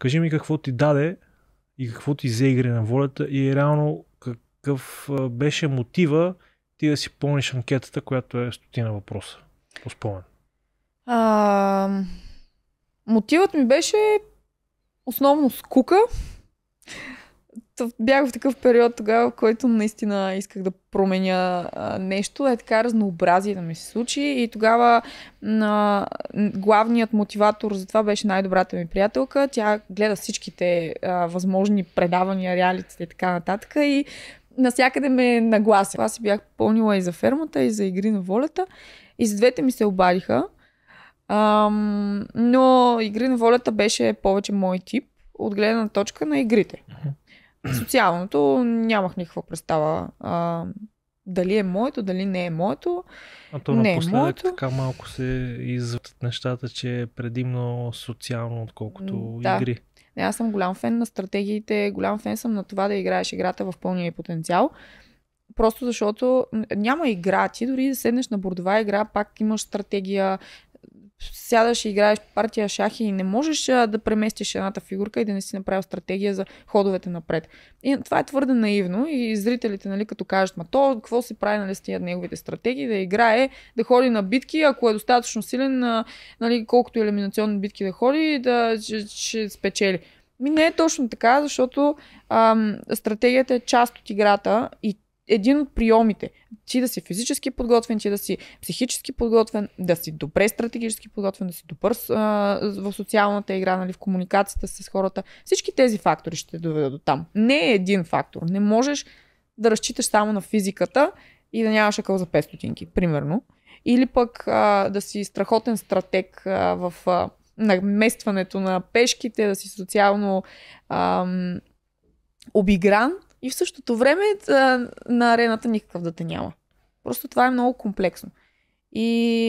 Кажи ми какво ти даде и какво ти заигри на волята и реално какъв беше мотива ти да си помниш анкетата, която е стотина въпроса. По спомен. А, мотивът ми беше основно скука бях в такъв период тогава, в който наистина исках да променя а, нещо, е така разнообразие да ми се случи и тогава а, главният мотиватор за това беше най-добрата ми приятелка. Тя гледа всичките а, възможни предавания, реалити и така нататък и насякъде ме наглася. Аз си бях пълнила и за фермата, и за игри на волята и за двете ми се обадиха. Ам, но игри на волята беше повече мой тип от гледна точка на игрите. Uh-huh. Социалното нямах никаква представа а, дали е моето, дали не е моето. А то не е напоследък е моето. така малко се извъртат нещата, че е предимно социално, отколкото да. игри. Не, аз съм голям фен на стратегиите, голям фен съм на това да играеш играта в пълния и потенциал. Просто защото няма игра. Ти дори да седнеш на бордова игра, пак имаш стратегия, сядаш и играеш партия шах и не можеш да преместиш едната фигурка и да не си направил стратегия за ходовете напред. И това е твърде наивно и зрителите, нали, като кажат, ма то какво се прави нали, с тия неговите стратегии, да играе, да ходи на битки, ако е достатъчно силен, нали, колкото елиминационни битки да ходи, да ще, ще спечели. Ми не е точно така, защото ам, стратегията е част от играта и един от приемите. Ти да си физически подготвен, ти да си психически подготвен, да си добре стратегически подготвен, да си добър а, в социалната игра, нали, в комуникацията с хората. Всички тези фактори ще те доведат до там. Не е един фактор. Не можеш да разчиташ само на физиката и да нямаш акъл за 5 стотинки, примерно. Или пък а, да си страхотен стратег а, в а, наместването на пешките, да си социално ам, обигран и в същото време на арената никакъв да те няма. Просто това е много комплексно. И